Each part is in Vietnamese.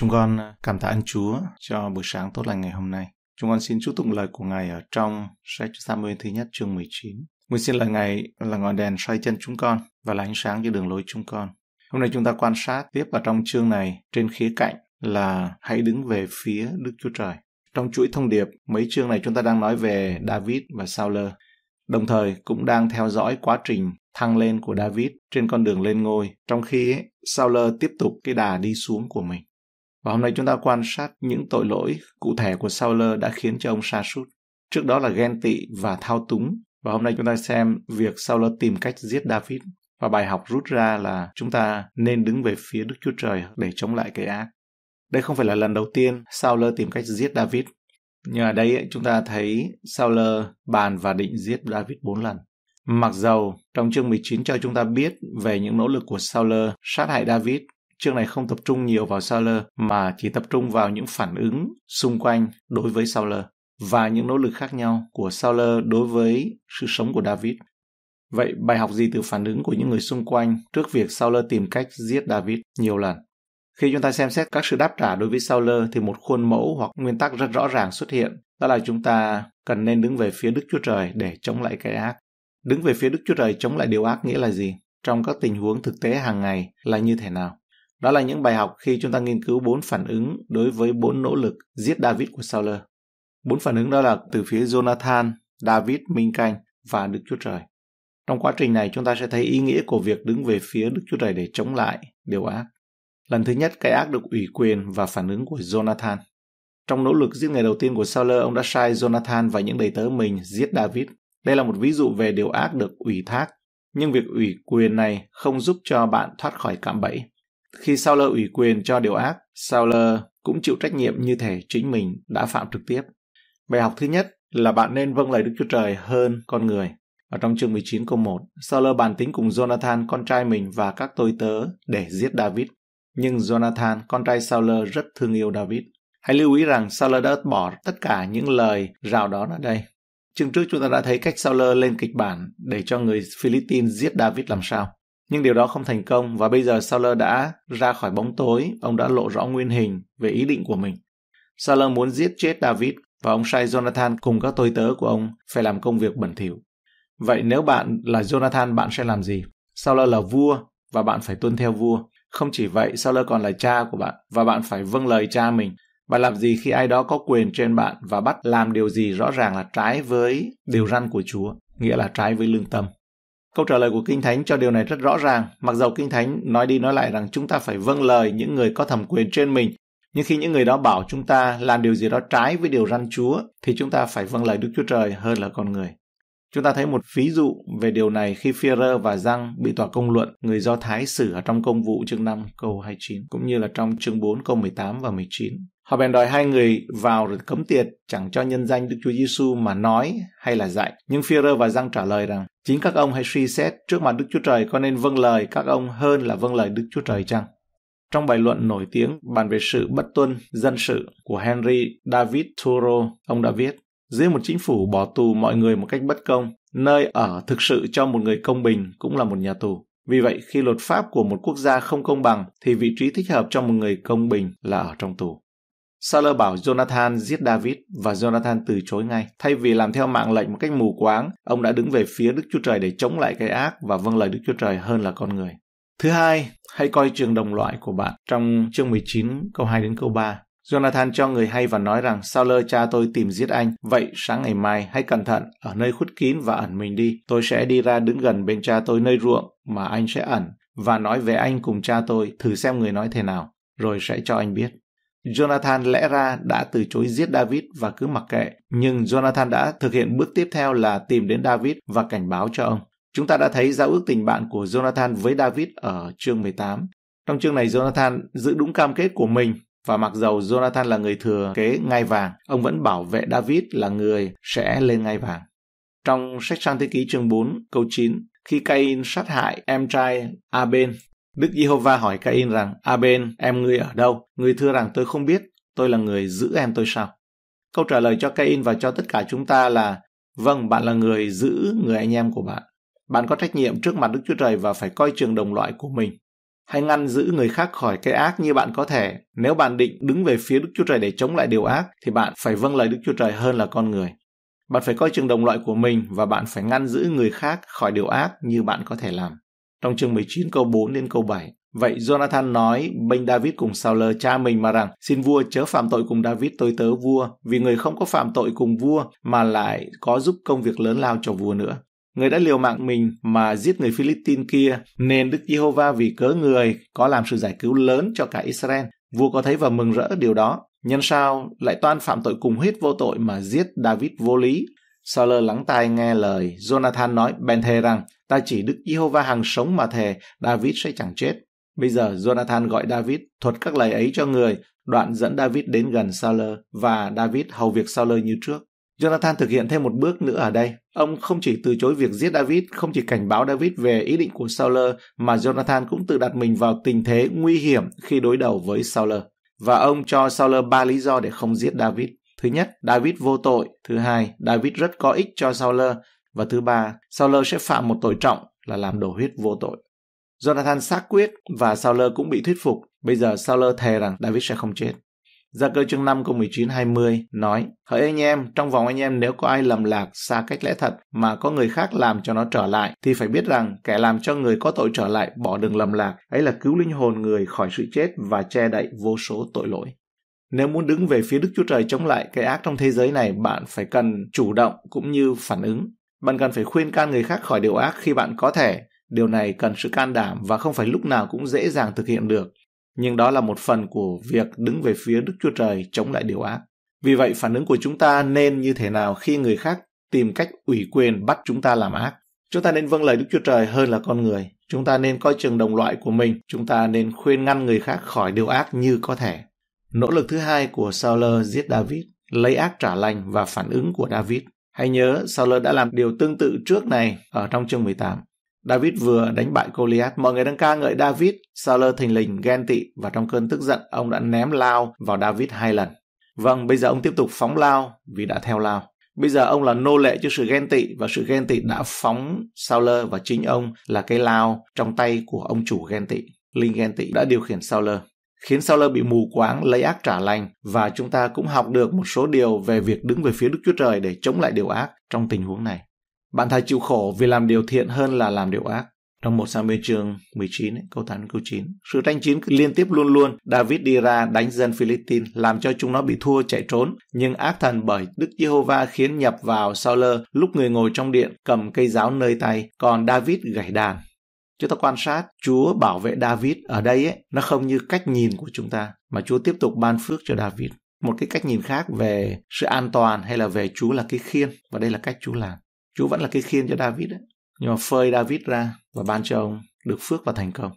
Chúng con ờ, cảm tạ ơn Chúa cho buổi sáng tốt lành ngày hôm nay. Chúng con xin chúc tụng lời của Ngài ở trong sách Samuel thứ nhất chương 19. Nguyện xin lời Ngài là ngọn đèn soi chân chúng con và là ánh sáng cho đường lối chúng con. Hôm nay chúng ta quan sát tiếp vào trong chương này trên khía cạnh là hãy đứng về phía Đức Chúa Trời. Trong chuỗi thông điệp, mấy chương này chúng ta đang nói về David và Sauler, đồng thời cũng đang theo dõi quá trình thăng lên của David trên con đường lên ngôi, trong khi ấy, Sauler tiếp tục cái đà đi xuống của mình. Và hôm nay chúng ta quan sát những tội lỗi cụ thể của Saul đã khiến cho ông sa sút. Trước đó là ghen tị và thao túng. Và hôm nay chúng ta xem việc Saul tìm cách giết David. Và bài học rút ra là chúng ta nên đứng về phía Đức Chúa Trời để chống lại cái ác. Đây không phải là lần đầu tiên Saul tìm cách giết David. Nhưng ở đây chúng ta thấy Saul bàn và định giết David bốn lần. Mặc dầu trong chương 19 cho chúng ta biết về những nỗ lực của Saul sát hại David Chương này không tập trung nhiều vào Sauler mà chỉ tập trung vào những phản ứng xung quanh đối với Sauler và những nỗ lực khác nhau của Sauler đối với sự sống của David. Vậy bài học gì từ phản ứng của những người xung quanh trước việc Sauler tìm cách giết David nhiều lần? Khi chúng ta xem xét các sự đáp trả đối với Sauler thì một khuôn mẫu hoặc nguyên tắc rất rõ ràng xuất hiện, đó là chúng ta cần nên đứng về phía Đức Chúa Trời để chống lại cái ác. Đứng về phía Đức Chúa Trời chống lại điều ác nghĩa là gì? Trong các tình huống thực tế hàng ngày là như thế nào? Đó là những bài học khi chúng ta nghiên cứu bốn phản ứng đối với bốn nỗ lực giết David của Sauler. Bốn phản ứng đó là từ phía Jonathan, David, Minh Canh và Đức Chúa Trời. Trong quá trình này chúng ta sẽ thấy ý nghĩa của việc đứng về phía Đức Chúa Trời để chống lại điều ác. Lần thứ nhất, cái ác được ủy quyền và phản ứng của Jonathan. Trong nỗ lực giết ngày đầu tiên của Sauler, ông đã sai Jonathan và những đầy tớ mình giết David. Đây là một ví dụ về điều ác được ủy thác, nhưng việc ủy quyền này không giúp cho bạn thoát khỏi cạm bẫy. Khi Sauler ủy quyền cho điều ác, Sauler cũng chịu trách nhiệm như thể chính mình đã phạm trực tiếp. Bài học thứ nhất là bạn nên vâng lời Đức Chúa Trời hơn con người. Ở trong chương 19 câu 1, Sauler bàn tính cùng Jonathan con trai mình và các tôi tớ để giết David. Nhưng Jonathan, con trai Sauler rất thương yêu David. Hãy lưu ý rằng Sauler đã bỏ tất cả những lời rào đón ở đây. Chương trước chúng ta đã thấy cách Sauler lên kịch bản để cho người Philippines giết David làm sao. Nhưng điều đó không thành công và bây giờ Saller đã ra khỏi bóng tối, ông đã lộ rõ nguyên hình về ý định của mình. Saller muốn giết chết David và ông sai Jonathan cùng các tôi tớ của ông phải làm công việc bẩn thỉu. Vậy nếu bạn là Jonathan bạn sẽ làm gì? Saller là vua và bạn phải tuân theo vua. Không chỉ vậy, Saller còn là cha của bạn và bạn phải vâng lời cha mình. và làm gì khi ai đó có quyền trên bạn và bắt làm điều gì rõ ràng là trái với điều răn của Chúa, nghĩa là trái với lương tâm. Câu trả lời của Kinh Thánh cho điều này rất rõ ràng, mặc dầu Kinh Thánh nói đi nói lại rằng chúng ta phải vâng lời những người có thẩm quyền trên mình, nhưng khi những người đó bảo chúng ta làm điều gì đó trái với điều răn Chúa, thì chúng ta phải vâng lời Đức Chúa Trời hơn là con người. Chúng ta thấy một ví dụ về điều này khi Führer và Răng bị tòa công luận người Do Thái xử ở trong công vụ chương 5 câu 29, cũng như là trong chương 4 câu 18 và 19. Họ bèn đòi hai người vào rồi cấm tiệt, chẳng cho nhân danh Đức Chúa Giêsu mà nói hay là dạy. Nhưng Führer và Giăng trả lời rằng, chính các ông hãy suy xét trước mặt Đức Chúa Trời có nên vâng lời các ông hơn là vâng lời Đức Chúa Trời chăng? Trong bài luận nổi tiếng bàn về sự bất tuân dân sự của Henry David Thoreau, ông đã viết, dưới một chính phủ bỏ tù mọi người một cách bất công, nơi ở thực sự cho một người công bình cũng là một nhà tù. Vì vậy, khi luật pháp của một quốc gia không công bằng, thì vị trí thích hợp cho một người công bình là ở trong tù. Saler bảo Jonathan giết David và Jonathan từ chối ngay. Thay vì làm theo mạng lệnh một cách mù quáng, ông đã đứng về phía Đức Chúa Trời để chống lại cái ác và vâng lời Đức Chúa Trời hơn là con người. Thứ hai, hãy coi trường đồng loại của bạn trong chương 19 câu 2 đến câu 3. Jonathan cho người hay và nói rằng Sauler cha tôi tìm giết anh, vậy sáng ngày mai hãy cẩn thận, ở nơi khuất kín và ẩn mình đi. Tôi sẽ đi ra đứng gần bên cha tôi nơi ruộng mà anh sẽ ẩn và nói về anh cùng cha tôi, thử xem người nói thế nào, rồi sẽ cho anh biết. Jonathan lẽ ra đã từ chối giết David và cứ mặc kệ, nhưng Jonathan đã thực hiện bước tiếp theo là tìm đến David và cảnh báo cho ông. Chúng ta đã thấy giao ước tình bạn của Jonathan với David ở chương 18. Trong chương này Jonathan giữ đúng cam kết của mình và mặc dầu Jonathan là người thừa kế ngai vàng, ông vẫn bảo vệ David là người sẽ lên ngai vàng. Trong sách sang thế ký chương 4 câu 9, khi Cain sát hại em trai Abel. Đức Giê-hô-va hỏi Cain rằng, a em ngươi ở đâu? Ngươi thưa rằng tôi không biết, tôi là người giữ em tôi sao? Câu trả lời cho Cain và cho tất cả chúng ta là, vâng, bạn là người giữ người anh em của bạn. Bạn có trách nhiệm trước mặt Đức Chúa Trời và phải coi trường đồng loại của mình. Hãy ngăn giữ người khác khỏi cái ác như bạn có thể. Nếu bạn định đứng về phía Đức Chúa Trời để chống lại điều ác, thì bạn phải vâng lời Đức Chúa Trời hơn là con người. Bạn phải coi trường đồng loại của mình và bạn phải ngăn giữ người khác khỏi điều ác như bạn có thể làm. Trong chương 19 câu 4 đến câu 7, Vậy Jonathan nói bênh David cùng Saul cha mình mà rằng xin vua chớ phạm tội cùng David tôi tớ vua vì người không có phạm tội cùng vua mà lại có giúp công việc lớn lao cho vua nữa. Người đã liều mạng mình mà giết người Philippines kia nên Đức Giê-hô-va vì cớ người có làm sự giải cứu lớn cho cả Israel. Vua có thấy và mừng rỡ điều đó. Nhân sao lại toan phạm tội cùng huyết vô tội mà giết David vô lý Saul lắng tai nghe lời, Jonathan nói bèn thề rằng, ta chỉ Đức Giê-hô-va hàng sống mà thề, David sẽ chẳng chết. Bây giờ Jonathan gọi David thuật các lời ấy cho người, đoạn dẫn David đến gần Saul và David hầu việc Saul như trước. Jonathan thực hiện thêm một bước nữa ở đây. Ông không chỉ từ chối việc giết David, không chỉ cảnh báo David về ý định của Saul, mà Jonathan cũng tự đặt mình vào tình thế nguy hiểm khi đối đầu với Saul Và ông cho Saul ba lý do để không giết David. Thứ nhất, David vô tội. Thứ hai, David rất có ích cho saul Và thứ ba, saul sẽ phạm một tội trọng là làm đổ huyết vô tội. Jonathan xác quyết và saul cũng bị thuyết phục. Bây giờ saul thề rằng David sẽ không chết. Gia cơ chương 5 câu 19-20 nói Hỡi anh em, trong vòng anh em nếu có ai lầm lạc xa cách lẽ thật mà có người khác làm cho nó trở lại thì phải biết rằng kẻ làm cho người có tội trở lại bỏ đường lầm lạc ấy là cứu linh hồn người khỏi sự chết và che đậy vô số tội lỗi. Nếu muốn đứng về phía Đức Chúa Trời chống lại cái ác trong thế giới này, bạn phải cần chủ động cũng như phản ứng. Bạn cần phải khuyên can người khác khỏi điều ác khi bạn có thể. Điều này cần sự can đảm và không phải lúc nào cũng dễ dàng thực hiện được. Nhưng đó là một phần của việc đứng về phía Đức Chúa Trời chống lại điều ác. Vì vậy, phản ứng của chúng ta nên như thế nào khi người khác tìm cách ủy quyền bắt chúng ta làm ác? Chúng ta nên vâng lời Đức Chúa Trời hơn là con người. Chúng ta nên coi chừng đồng loại của mình. Chúng ta nên khuyên ngăn người khác khỏi điều ác như có thể. Nỗ lực thứ hai của Sauler giết David, lấy ác trả lành và phản ứng của David. Hãy nhớ Sauler đã làm điều tương tự trước này ở trong chương 18. David vừa đánh bại Goliath, mọi người đang ca ngợi David, Sauler thình lình ghen tị và trong cơn tức giận ông đã ném lao vào David hai lần. Vâng, bây giờ ông tiếp tục phóng lao vì đã theo lao. Bây giờ ông là nô lệ cho sự ghen tị và sự ghen tị đã phóng Sauler và chính ông là cái lao trong tay của ông chủ ghen tị. Linh ghen tị đã điều khiển Sauler khiến sau lơ bị mù quáng lấy ác trả lành và chúng ta cũng học được một số điều về việc đứng về phía Đức Chúa Trời để chống lại điều ác trong tình huống này. Bạn thà chịu khổ vì làm điều thiện hơn là làm điều ác. Trong một Samuel chương 19, câu 8 câu 9. Sự tranh chiến liên tiếp luôn luôn, David đi ra đánh dân Philippines, làm cho chúng nó bị thua chạy trốn. Nhưng ác thần bởi Đức Giê-hô-va khiến nhập vào Saul lúc người ngồi trong điện cầm cây giáo nơi tay, còn David gảy đàn Chúng ta quan sát Chúa bảo vệ David ở đây ấy, nó không như cách nhìn của chúng ta mà Chúa tiếp tục ban phước cho David. Một cái cách nhìn khác về sự an toàn hay là về Chúa là cái khiên và đây là cách Chúa làm. Chúa vẫn là cái khiên cho David đấy. Nhưng mà phơi David ra và ban cho ông được phước và thành công.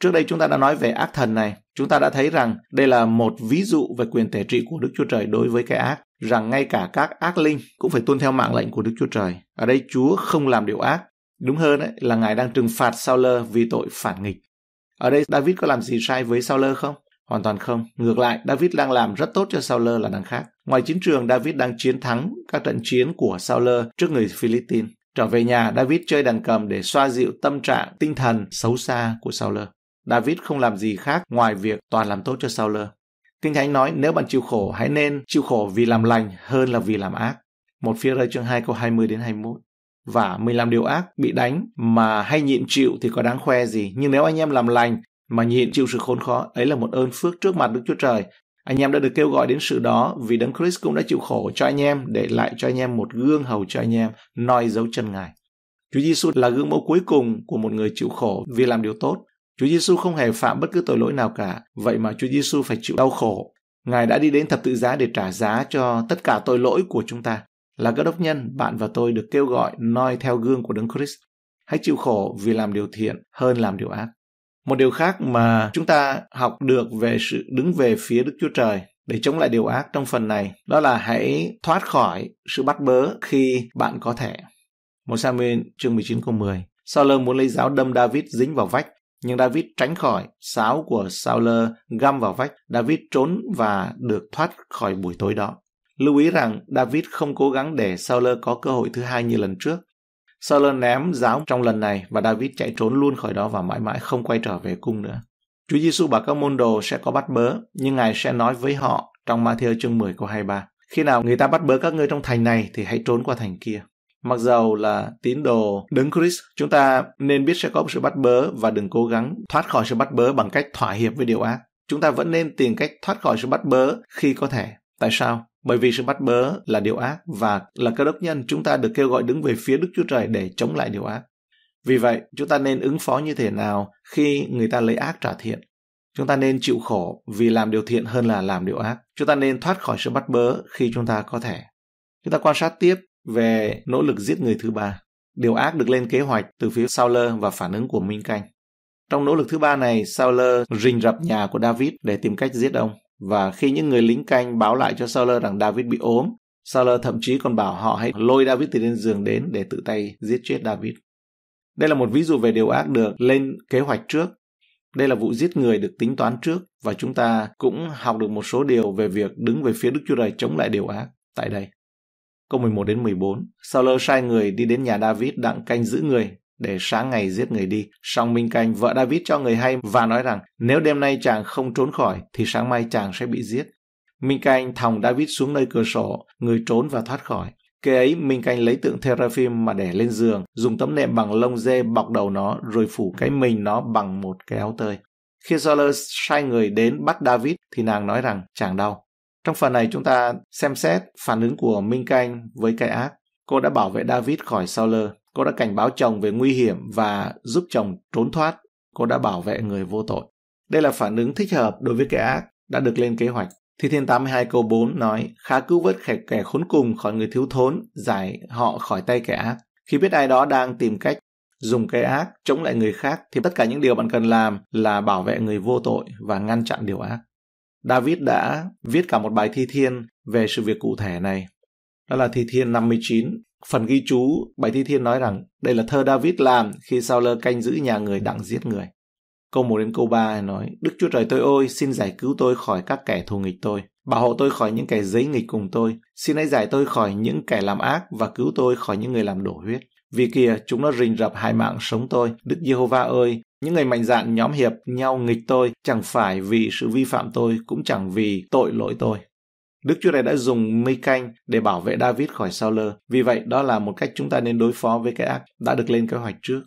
Trước đây chúng ta đã nói về ác thần này, chúng ta đã thấy rằng đây là một ví dụ về quyền thể trị của Đức Chúa Trời đối với cái ác, rằng ngay cả các ác linh cũng phải tuân theo mạng lệnh của Đức Chúa Trời. Ở đây Chúa không làm điều ác, Đúng hơn ấy, là Ngài đang trừng phạt Saul vì tội phản nghịch. Ở đây David có làm gì sai với Saul không? Hoàn toàn không. Ngược lại, David đang làm rất tốt cho Saul là đằng khác. Ngoài chiến trường, David đang chiến thắng các trận chiến của Saul trước người Philippines. Trở về nhà, David chơi đàn cầm để xoa dịu tâm trạng tinh thần xấu xa của Saul. David không làm gì khác ngoài việc toàn làm tốt cho Saul. Kinh Thánh nói nếu bạn chịu khổ hãy nên chịu khổ vì làm lành hơn là vì làm ác. Một phía rơi chương 2 câu 20 đến 21 và 15 điều ác bị đánh mà hay nhịn chịu thì có đáng khoe gì. Nhưng nếu anh em làm lành mà nhịn chịu sự khốn khó, ấy là một ơn phước trước mặt Đức Chúa Trời. Anh em đã được kêu gọi đến sự đó vì Đấng Christ cũng đã chịu khổ cho anh em, để lại cho anh em một gương hầu cho anh em, noi dấu chân Ngài. Chúa Giêsu là gương mẫu cuối cùng của một người chịu khổ vì làm điều tốt. Chúa Giêsu không hề phạm bất cứ tội lỗi nào cả, vậy mà Chúa Giêsu phải chịu đau khổ. Ngài đã đi đến thập tự giá để trả giá cho tất cả tội lỗi của chúng ta. Là các đốc nhân, bạn và tôi được kêu gọi noi theo gương của Đấng Christ. Hãy chịu khổ vì làm điều thiện hơn làm điều ác. Một điều khác mà chúng ta học được về sự đứng về phía Đức Chúa Trời để chống lại điều ác trong phần này đó là hãy thoát khỏi sự bắt bớ khi bạn có thể. Một Samuel chương 19 câu 10 Sauler muốn lấy giáo đâm David dính vào vách nhưng David tránh khỏi, sáo của Sauler găm vào vách, David trốn và được thoát khỏi buổi tối đó. Lưu ý rằng David không cố gắng để Sauler có cơ hội thứ hai như lần trước. Sauler ném giáo trong lần này và David chạy trốn luôn khỏi đó và mãi mãi không quay trở về cung nữa. Chúa Giêsu bảo các môn đồ sẽ có bắt bớ, nhưng Ngài sẽ nói với họ trong Matthew chương 10 câu 23. Khi nào người ta bắt bớ các ngươi trong thành này thì hãy trốn qua thành kia. Mặc dầu là tín đồ đứng Chris, chúng ta nên biết sẽ có một sự bắt bớ và đừng cố gắng thoát khỏi sự bắt bớ bằng cách thỏa hiệp với điều ác. Chúng ta vẫn nên tìm cách thoát khỏi sự bắt bớ khi có thể. Tại sao? bởi vì sự bắt bớ là điều ác và là cơ đốc nhân chúng ta được kêu gọi đứng về phía Đức Chúa Trời để chống lại điều ác. Vì vậy, chúng ta nên ứng phó như thế nào khi người ta lấy ác trả thiện? Chúng ta nên chịu khổ vì làm điều thiện hơn là làm điều ác. Chúng ta nên thoát khỏi sự bắt bớ khi chúng ta có thể. Chúng ta quan sát tiếp về nỗ lực giết người thứ ba. Điều ác được lên kế hoạch từ phía Sauler và phản ứng của Minh Canh. Trong nỗ lực thứ ba này, Sauler rình rập nhà của David để tìm cách giết ông. Và khi những người lính canh báo lại cho Sauler rằng David bị ốm, Sauler thậm chí còn bảo họ hãy lôi David từ trên giường đến để tự tay giết chết David. Đây là một ví dụ về điều ác được lên kế hoạch trước. Đây là vụ giết người được tính toán trước và chúng ta cũng học được một số điều về việc đứng về phía Đức Chúa Trời chống lại điều ác tại đây. Câu 11 đến 14, Sauler sai người đi đến nhà David đặng canh giữ người để sáng ngày giết người đi. Song Minh Canh, vợ David cho người hay và nói rằng nếu đêm nay chàng không trốn khỏi thì sáng mai chàng sẽ bị giết. Minh Canh thòng David xuống nơi cửa sổ, người trốn và thoát khỏi. Kế ấy, Minh Canh lấy tượng Theraphim mà để lên giường, dùng tấm nệm bằng lông dê bọc đầu nó rồi phủ cái mình nó bằng một cái áo tơi. Khi Soler sai người đến bắt David thì nàng nói rằng chàng đau. Trong phần này chúng ta xem xét phản ứng của Minh Canh với cái ác. Cô đã bảo vệ David khỏi Sauler Cô đã cảnh báo chồng về nguy hiểm và giúp chồng trốn thoát. Cô đã bảo vệ người vô tội. Đây là phản ứng thích hợp đối với kẻ ác đã được lên kế hoạch. Thi thiên 82 câu 4 nói, khá cứu vớt kẻ, kẻ khốn cùng khỏi người thiếu thốn, giải họ khỏi tay kẻ ác. Khi biết ai đó đang tìm cách dùng cái ác chống lại người khác thì tất cả những điều bạn cần làm là bảo vệ người vô tội và ngăn chặn điều ác. David đã viết cả một bài thi thiên về sự việc cụ thể này đó là Thi Thiên 59. Phần ghi chú, bài Thi Thiên nói rằng đây là thơ David làm khi sao lơ canh giữ nhà người đặng giết người. Câu 1 đến câu 3 nói, Đức Chúa Trời tôi ôi, xin giải cứu tôi khỏi các kẻ thù nghịch tôi. Bảo hộ tôi khỏi những kẻ giấy nghịch cùng tôi. Xin hãy giải tôi khỏi những kẻ làm ác và cứu tôi khỏi những người làm đổ huyết. Vì kìa, chúng nó rình rập hai mạng sống tôi. Đức Giê-hô-va ơi, những người mạnh dạn nhóm hiệp nhau nghịch tôi, chẳng phải vì sự vi phạm tôi, cũng chẳng vì tội lỗi tôi. Đức Chúa này đã dùng mây canh để bảo vệ David khỏi sao lơ. Vì vậy, đó là một cách chúng ta nên đối phó với cái ác đã được lên kế hoạch trước.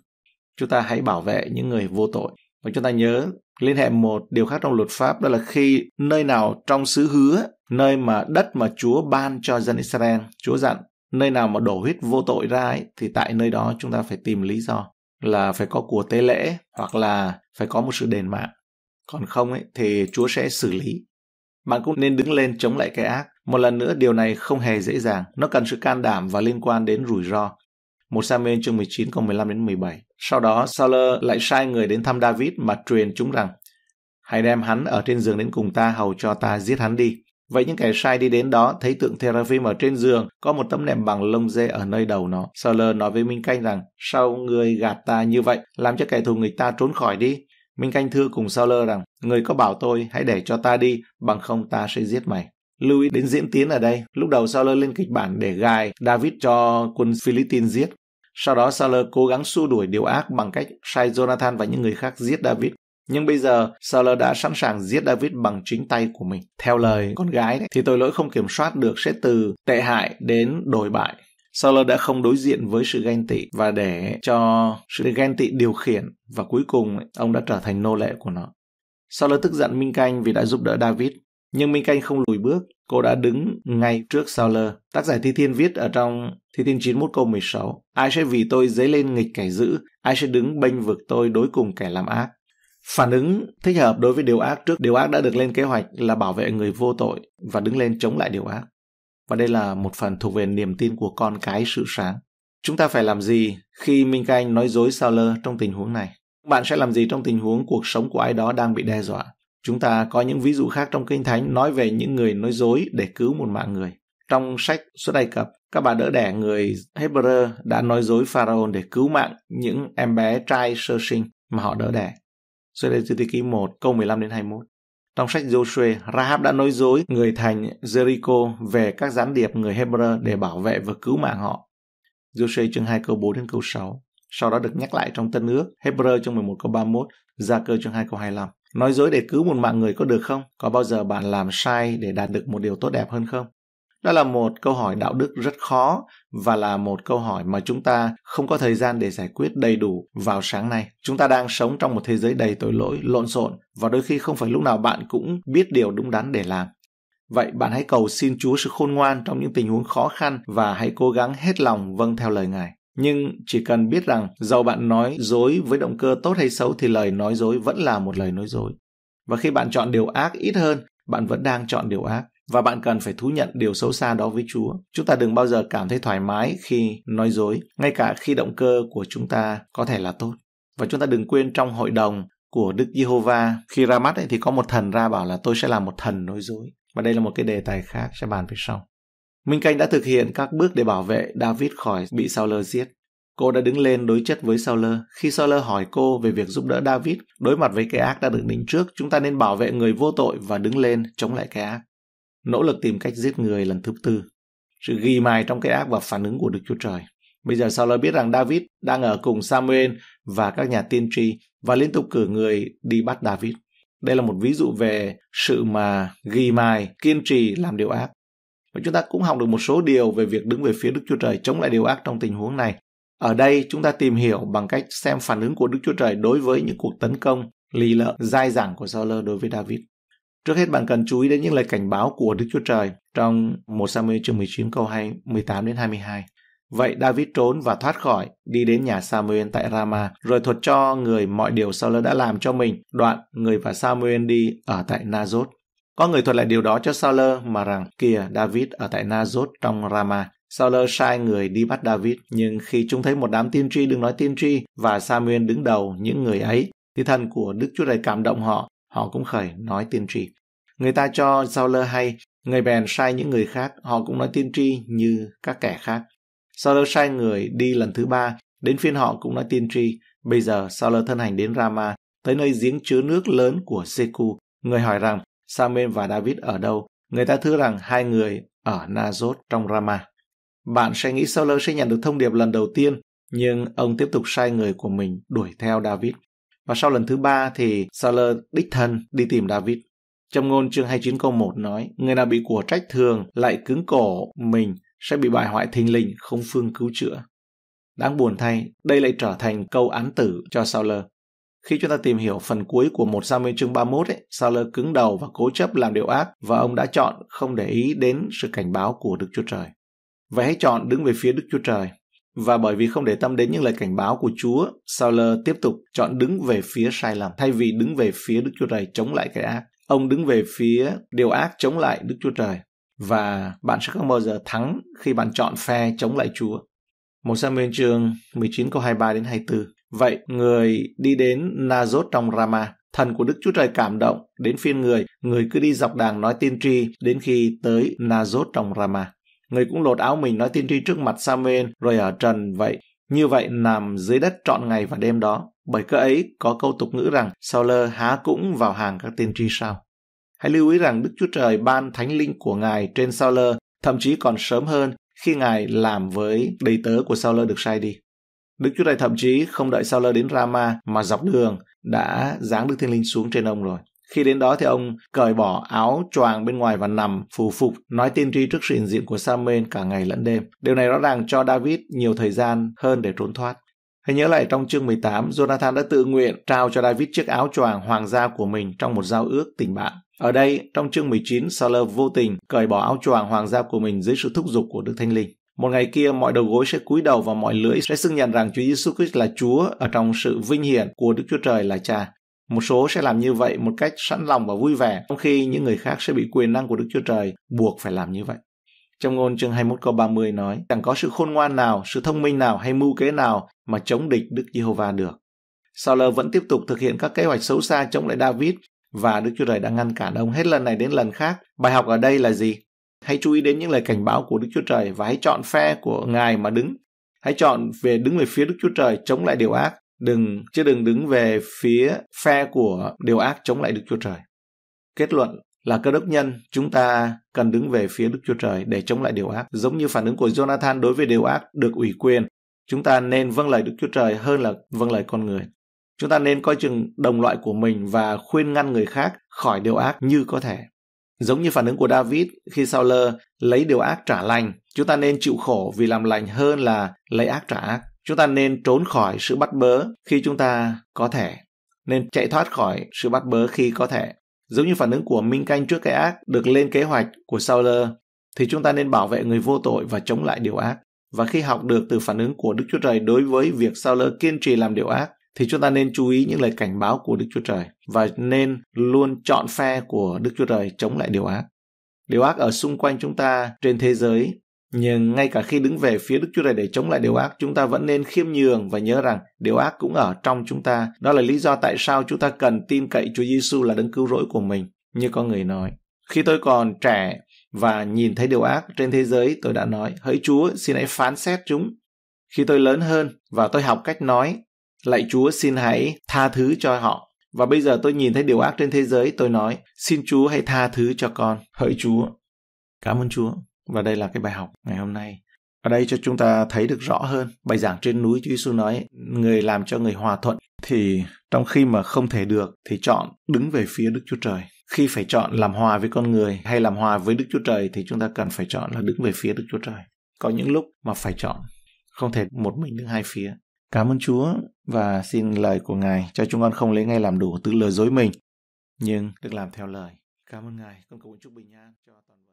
Chúng ta hãy bảo vệ những người vô tội. Và chúng ta nhớ liên hệ một điều khác trong luật pháp đó là khi nơi nào trong xứ hứa, nơi mà đất mà Chúa ban cho dân Israel, Chúa dặn nơi nào mà đổ huyết vô tội ra ấy, thì tại nơi đó chúng ta phải tìm lý do là phải có của tế lễ hoặc là phải có một sự đền mạng. Còn không ấy, thì Chúa sẽ xử lý bạn cũng nên đứng lên chống lại cái ác. Một lần nữa điều này không hề dễ dàng, nó cần sự can đảm và liên quan đến rủi ro. Một Samuel chương 19 câu 15 đến 17. Sau đó Saul lại sai người đến thăm David mà truyền chúng rằng: Hãy đem hắn ở trên giường đến cùng ta hầu cho ta giết hắn đi. Vậy những kẻ sai đi đến đó thấy tượng Teraphim ở trên giường, có một tấm nệm bằng lông dê ở nơi đầu nó. Saul nói với Minh Canh rằng, sao người gạt ta như vậy, làm cho kẻ thù người ta trốn khỏi đi. Minh Canh Thư cùng sao lơ rằng, người có bảo tôi hãy để cho ta đi, bằng không ta sẽ giết mày. Lưu ý đến diễn tiến ở đây, lúc đầu sao lơ lên kịch bản để gài David cho quân Philippines giết. Sau đó sao lơ cố gắng xua đuổi điều ác bằng cách sai Jonathan và những người khác giết David. Nhưng bây giờ, Sauler đã sẵn sàng giết David bằng chính tay của mình. Theo lời con gái đấy, thì tội lỗi không kiểm soát được sẽ từ tệ hại đến đổi bại Sauler đã không đối diện với sự ghen tị và để cho sự ghen tị điều khiển và cuối cùng ông đã trở thành nô lệ của nó. Sauler tức giận Minh Canh vì đã giúp đỡ David, nhưng Minh Canh không lùi bước, cô đã đứng ngay trước Sauler. Tác giả Thi Thiên viết ở trong Thi Thiên 91 câu 16, Ai sẽ vì tôi dấy lên nghịch kẻ dữ, ai sẽ đứng bênh vực tôi đối cùng kẻ làm ác. Phản ứng thích hợp đối với điều ác trước điều ác đã được lên kế hoạch là bảo vệ người vô tội và đứng lên chống lại điều ác và đây là một phần thuộc về niềm tin của con cái sự sáng. Chúng ta phải làm gì khi Minh Các Anh nói dối sao lơ trong tình huống này? Bạn sẽ làm gì trong tình huống cuộc sống của ai đó đang bị đe dọa? Chúng ta có những ví dụ khác trong Kinh Thánh nói về những người nói dối để cứu một mạng người. Trong sách Xuất Ai Cập, các bà đỡ đẻ người Hebrew đã nói dối Pharaoh để cứu mạng những em bé trai sơ sinh mà họ đỡ đẻ. Xuất Lê Tư Ký 1 câu 15 đến 21. Trong sách Joshua, Rahab đã nói dối người thành Jericho về các gián điệp người Hebrew để bảo vệ và cứu mạng họ. Joshua chương 2 câu 4 đến câu 6. Sau đó được nhắc lại trong Tân ước, Hebrew chương 11 câu 31, Gia cơ chương 2 câu 25. Nói dối để cứu một mạng người có được không? Có bao giờ bạn làm sai để đạt được một điều tốt đẹp hơn không? đó là một câu hỏi đạo đức rất khó và là một câu hỏi mà chúng ta không có thời gian để giải quyết đầy đủ vào sáng nay chúng ta đang sống trong một thế giới đầy tội lỗi lộn xộn và đôi khi không phải lúc nào bạn cũng biết điều đúng đắn để làm Vậy bạn hãy cầu xin Chúa sự khôn ngoan trong những tình huống khó khăn và hãy cố gắng hết lòng vâng theo lời Ngài. Nhưng chỉ cần biết rằng dầu bạn nói dối với động cơ tốt hay xấu thì lời nói dối vẫn là một lời nói dối. Và khi bạn chọn điều ác ít hơn, bạn vẫn đang chọn điều ác và bạn cần phải thú nhận điều xấu xa đó với Chúa. Chúng ta đừng bao giờ cảm thấy thoải mái khi nói dối, ngay cả khi động cơ của chúng ta có thể là tốt. Và chúng ta đừng quên trong hội đồng của Đức Giê-hô-va khi ra mắt ấy, thì có một thần ra bảo là tôi sẽ là một thần nói dối. Và đây là một cái đề tài khác sẽ bàn về sau. Minh Canh đã thực hiện các bước để bảo vệ David khỏi bị Sao Lơ giết. Cô đã đứng lên đối chất với Sao Lơ. Khi Sao Lơ hỏi cô về việc giúp đỡ David đối mặt với cái ác đã được định trước, chúng ta nên bảo vệ người vô tội và đứng lên chống lại cái ác nỗ lực tìm cách giết người lần thứ tư. Sự ghi mài trong cái ác và phản ứng của Đức Chúa Trời. Bây giờ sau lời biết rằng David đang ở cùng Samuel và các nhà tiên tri và liên tục cử người đi bắt David. Đây là một ví dụ về sự mà ghi mài, kiên trì làm điều ác. Và chúng ta cũng học được một số điều về việc đứng về phía Đức Chúa Trời chống lại điều ác trong tình huống này. Ở đây chúng ta tìm hiểu bằng cách xem phản ứng của Đức Chúa Trời đối với những cuộc tấn công lì lợm dai dẳng của Sauler đối với David. Trước hết bạn cần chú ý đến những lời cảnh báo của Đức Chúa Trời trong 1 Samuel chương 19 câu 2, 18 đến 22. Vậy David trốn và thoát khỏi, đi đến nhà Samuel tại Rama, rồi thuật cho người mọi điều Saul đã làm cho mình. Đoạn, người và Samuel đi ở tại Nazot. Có người thuật lại điều đó cho Saul mà rằng kìa David ở tại Nazot trong Rama. Saul sai người đi bắt David, nhưng khi chúng thấy một đám tiên tri đừng nói tiên tri và Samuel đứng đầu những người ấy, thì thần của Đức Chúa Trời cảm động họ họ cũng khởi nói tiên tri. Người ta cho sao lơ hay, người bèn sai những người khác, họ cũng nói tiên tri như các kẻ khác. sao lơ sai người đi lần thứ ba, đến phiên họ cũng nói tiên tri. Bây giờ sao lơ thân hành đến Rama, tới nơi giếng chứa nước lớn của Seku. Người hỏi rằng samen và David ở đâu? Người ta thưa rằng hai người ở Nazot trong Rama. Bạn sẽ nghĩ sao lơ sẽ nhận được thông điệp lần đầu tiên, nhưng ông tiếp tục sai người của mình đuổi theo David. Và sau lần thứ ba thì Saul đích thân đi tìm David. Trong ngôn chương 29 câu 1 nói, người nào bị của trách thường lại cứng cổ mình sẽ bị bại hoại thình lình không phương cứu chữa. Đáng buồn thay, đây lại trở thành câu án tử cho Saul. Khi chúng ta tìm hiểu phần cuối của một Samuel chương 31 ấy, Saul cứng đầu và cố chấp làm điều ác và ông đã chọn không để ý đến sự cảnh báo của Đức Chúa Trời. Vậy hãy chọn đứng về phía Đức Chúa Trời và bởi vì không để tâm đến những lời cảnh báo của Chúa, Saul tiếp tục chọn đứng về phía sai lầm thay vì đứng về phía Đức Chúa Trời chống lại cái ác. Ông đứng về phía điều ác chống lại Đức Chúa Trời và bạn sẽ không bao giờ thắng khi bạn chọn phe chống lại Chúa. Một Samuel chương 19 câu 23 đến 24. Vậy người đi đến Nazot trong Rama, thần của Đức Chúa Trời cảm động đến phiên người, người cứ đi dọc đàng nói tiên tri đến khi tới Nazot trong Rama. Người cũng lột áo mình nói tiên tri trước mặt Samuel rồi ở trần vậy. Như vậy nằm dưới đất trọn ngày và đêm đó. Bởi cơ ấy có câu tục ngữ rằng Saul há cũng vào hàng các tiên tri sao. Hãy lưu ý rằng Đức Chúa Trời ban thánh linh của Ngài trên Saul thậm chí còn sớm hơn khi Ngài làm với đầy tớ của Saul được sai đi. Đức Chúa Trời thậm chí không đợi Saul đến Rama mà dọc đường đã giáng Đức Thiên Linh xuống trên ông rồi. Khi đến đó thì ông cởi bỏ áo choàng bên ngoài và nằm phù phục, nói tiên tri trước sự hiện diện của Samuel cả ngày lẫn đêm. Điều này rõ ràng cho David nhiều thời gian hơn để trốn thoát. Hãy nhớ lại trong chương 18, Jonathan đã tự nguyện trao cho David chiếc áo choàng hoàng gia của mình trong một giao ước tình bạn. Ở đây, trong chương 19, Saul vô tình cởi bỏ áo choàng hoàng gia của mình dưới sự thúc giục của Đức Thánh Linh. Một ngày kia mọi đầu gối sẽ cúi đầu và mọi lưỡi sẽ xưng nhận rằng Chúa Giêsu Christ là Chúa ở trong sự vinh hiển của Đức Chúa Trời là Cha. Một số sẽ làm như vậy một cách sẵn lòng và vui vẻ, trong khi những người khác sẽ bị quyền năng của Đức Chúa Trời buộc phải làm như vậy. Trong ngôn chương 21 câu 30 nói, chẳng có sự khôn ngoan nào, sự thông minh nào hay mưu kế nào mà chống địch Đức Giê-hô-va được. Saul vẫn tiếp tục thực hiện các kế hoạch xấu xa chống lại David và Đức Chúa Trời đã ngăn cản ông hết lần này đến lần khác. Bài học ở đây là gì? Hãy chú ý đến những lời cảnh báo của Đức Chúa Trời và hãy chọn phe của Ngài mà đứng. Hãy chọn về đứng về phía Đức Chúa Trời chống lại điều ác đừng chứ đừng đứng về phía phe của điều ác chống lại Đức Chúa Trời. Kết luận là cơ đốc nhân chúng ta cần đứng về phía Đức Chúa Trời để chống lại điều ác. Giống như phản ứng của Jonathan đối với điều ác được ủy quyền, chúng ta nên vâng lời Đức Chúa Trời hơn là vâng lời con người. Chúng ta nên coi chừng đồng loại của mình và khuyên ngăn người khác khỏi điều ác như có thể. Giống như phản ứng của David khi Sauler lấy điều ác trả lành, chúng ta nên chịu khổ vì làm lành hơn là lấy ác trả ác. Chúng ta nên trốn khỏi sự bắt bớ khi chúng ta có thể, nên chạy thoát khỏi sự bắt bớ khi có thể. Giống như phản ứng của Minh Canh trước cái ác được lên kế hoạch của Sauler, thì chúng ta nên bảo vệ người vô tội và chống lại điều ác. Và khi học được từ phản ứng của Đức Chúa Trời đối với việc Sauler kiên trì làm điều ác, thì chúng ta nên chú ý những lời cảnh báo của Đức Chúa Trời và nên luôn chọn phe của Đức Chúa Trời chống lại điều ác. Điều ác ở xung quanh chúng ta trên thế giới nhưng ngay cả khi đứng về phía Đức Chúa Trời để chống lại điều ác, chúng ta vẫn nên khiêm nhường và nhớ rằng điều ác cũng ở trong chúng ta. Đó là lý do tại sao chúng ta cần tin cậy Chúa Giêsu là đấng cứu rỗi của mình, như có người nói. Khi tôi còn trẻ và nhìn thấy điều ác trên thế giới, tôi đã nói, hỡi Chúa, xin hãy phán xét chúng. Khi tôi lớn hơn và tôi học cách nói, lạy Chúa xin hãy tha thứ cho họ. Và bây giờ tôi nhìn thấy điều ác trên thế giới, tôi nói, xin Chúa hãy tha thứ cho con, hỡi Chúa. Cảm ơn Chúa. Và đây là cái bài học ngày hôm nay. Ở đây cho chúng ta thấy được rõ hơn, bài giảng trên núi Chúa Giêsu nói, người làm cho người hòa thuận thì trong khi mà không thể được thì chọn đứng về phía Đức Chúa Trời. Khi phải chọn làm hòa với con người hay làm hòa với Đức Chúa Trời thì chúng ta cần phải chọn là đứng về phía Đức Chúa Trời. Có những lúc mà phải chọn, không thể một mình đứng hai phía. Cảm ơn Chúa và xin lời của Ngài cho chúng con không lấy ngay làm đủ tự lừa dối mình, nhưng được làm theo lời. Cảm ơn Ngài, con cũng chúc bình an cho toàn